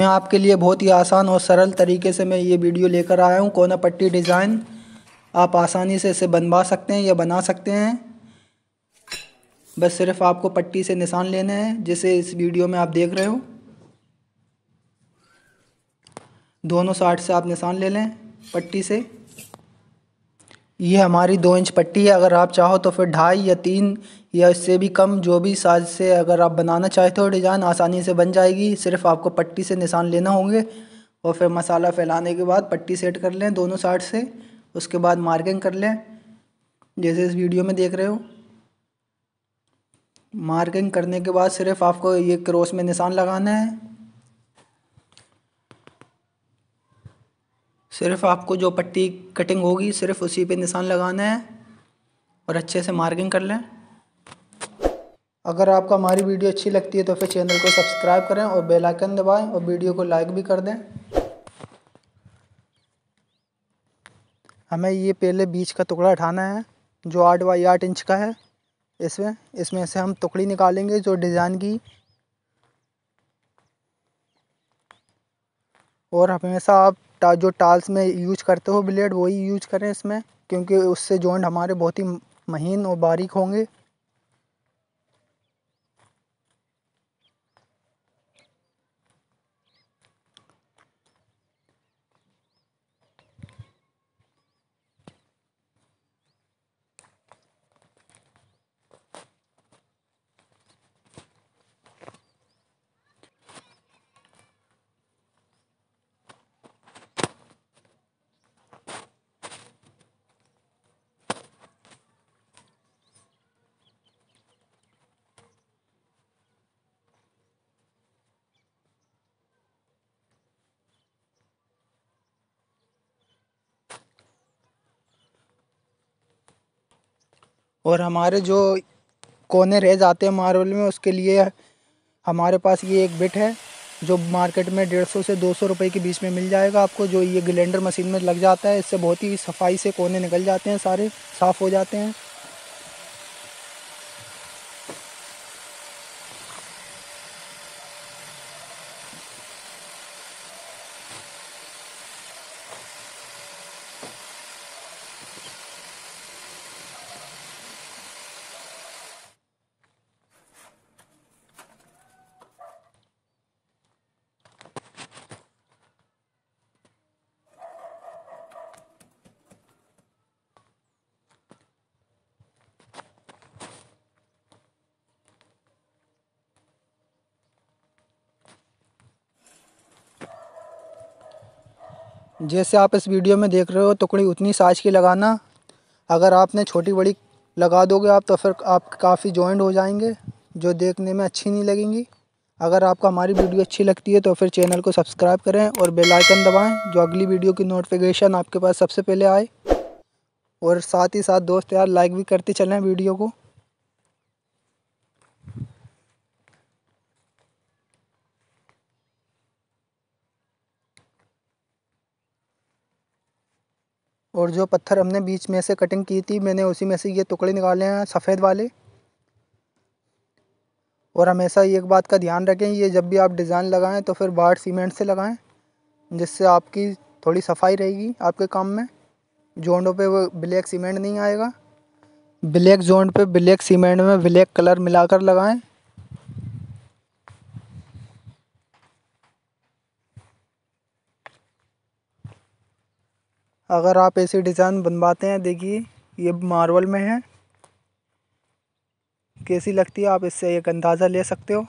मैं आपके लिए बहुत ही आसान और सरल तरीके से मैं ये वीडियो लेकर आया हूँ कोना पट्टी डिज़ाइन आप आसानी से इसे बनवा सकते हैं या बना सकते हैं बस सिर्फ आपको पट्टी से निशान लेने हैं जिसे इस वीडियो में आप देख रहे हो दोनों साइड से आप निशान ले लें पट्टी से ये हमारी दो इंच पट्टी है अगर आप चाहो तो फिर ढाई या तीन या इससे भी कम जो भी साइज से अगर आप बनाना चाहते हो डिज़ाइन आसानी से बन जाएगी सिर्फ आपको पट्टी से निशान लेना होंगे और फिर मसाला फैलाने के बाद पट्टी सेट कर लें दोनों साइड से उसके बाद मार्किंग कर लें जैसे इस वीडियो में देख रहे हो मार्किंग करने के बाद सिर्फ आपको ये क्रॉस में निशान लगाना है सिर्फ आपको जो पट्टी कटिंग होगी सिर्फ उसी पे निशान लगाना है और अच्छे से मार्किंग कर लें अगर आपको हमारी वीडियो अच्छी लगती है तो फिर चैनल को सब्सक्राइब करें और बेल आइकन दबाएं और वीडियो को लाइक भी कर दें हमें ये पहले बीच का टुकड़ा उठाना है जो आठ बाई आठ इंच का है इसमें इसमें से हम टुकड़ी निकालेंगे जो डिज़ाइन की और हमेशा आप टा जो टाल्स में यूज करते हो ब्लेड वही यूज करें इसमें क्योंकि उससे जॉइंट हमारे बहुत ही महीन और बारीक होंगे और हमारे जो कोने रह जाते हैं मार्बल में उसके लिए हमारे पास ये एक बिट है जो मार्केट में डेढ़ सौ से दो सौ रुपये के बीच में मिल जाएगा आपको जो ये ग्लेंडर मशीन में लग जाता है इससे बहुत ही सफाई से कोने निकल जाते हैं सारे साफ़ हो जाते हैं जैसे आप इस वीडियो में देख रहे हो टुकड़ी उतनी साइज की लगाना अगर आपने छोटी बड़ी लगा दोगे आप तो फिर आप काफ़ी जॉइंट हो जाएंगे जो देखने में अच्छी नहीं लगेंगी अगर आपको हमारी वीडियो अच्छी लगती है तो फिर चैनल को सब्सक्राइब करें और बेल आइकन दबाएं जो अगली वीडियो की नोटिफिकेशन आपके पास सबसे पहले आए और साथ ही साथ दोस्त यार लाइक भी करते चलें वीडियो को और जो पत्थर हमने बीच में से कटिंग की थी मैंने उसी में से ये टुकड़े निकाले हैं सफ़ेद वाले और हमेशा एक बात का ध्यान रखें ये जब भी आप डिज़ाइन लगाएं तो फिर बाढ़ सीमेंट से लगाएं जिससे आपकी थोड़ी सफाई रहेगी आपके काम में जोड़ों पे वो ब्लैक सीमेंट नहीं आएगा ब्लैक जोन पे ब्लैक सीमेंट में ब्लैक कलर मिलाकर लगाएं अगर आप ऐसे डिज़ाइन बनवाते हैं देखिए ये मार्बल में है कैसी लगती है आप इससे एक अंदाज़ा ले सकते हो